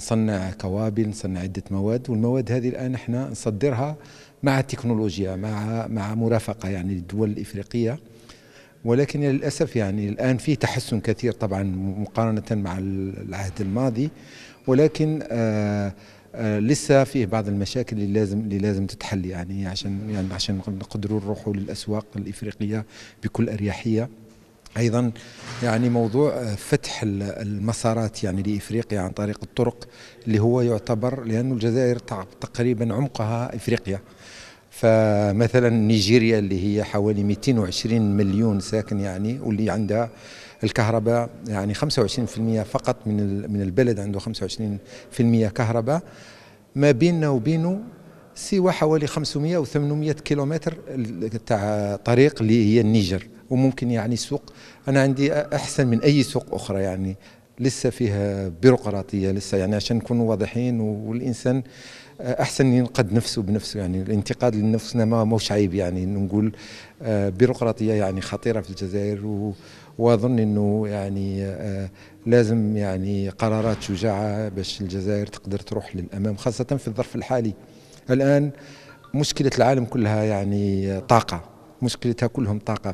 نصنع كوابل نصنع عدة مواد والمواد هذه الآن احنا نصدرها مع التكنولوجيا مع مع مرافقة يعني للدول الإفريقية ولكن للأسف يعني الآن في تحسن كثير طبعا مقارنة مع العهد الماضي ولكن آآ آه، آآ آه، لسه فيه بعض المشاكل اللي لازم اللي لازم تتحل يعني عشان يعني عشان نقدروا نروحوا للأسواق الإفريقية بكل أريحية ايضا يعني موضوع آه، فتح المسارات يعني لافريقيا عن طريق الطرق اللي هو يعتبر لأن الجزائر تقريبا عمقها افريقيا فمثلا نيجيريا اللي هي حوالي 220 مليون ساكن يعني واللي عندها الكهرباء يعني 25% فقط من من البلد عنده 25% كهرباء ما بيننا وبينه سوى حوالي 500 و 800 كيلومتر تاع طريق اللي هي النيجر وممكن يعني سوق انا عندي احسن من اي سوق اخرى يعني لسه فيها بيروقراطيه لسه يعني عشان نكونوا واضحين والانسان احسن ينقد نفسه بنفسه يعني الانتقاد لنفسنا ما موش عيب يعني نقول آه، بيروقراطيه يعني خطيره في الجزائر و واظن انه يعني آه، لازم يعني قرارات شجاعه باش الجزائر تقدر تروح للامام خاصه في الظرف الحالي الان مشكله العالم كلها يعني طاقه مشكلتها كلهم طاقه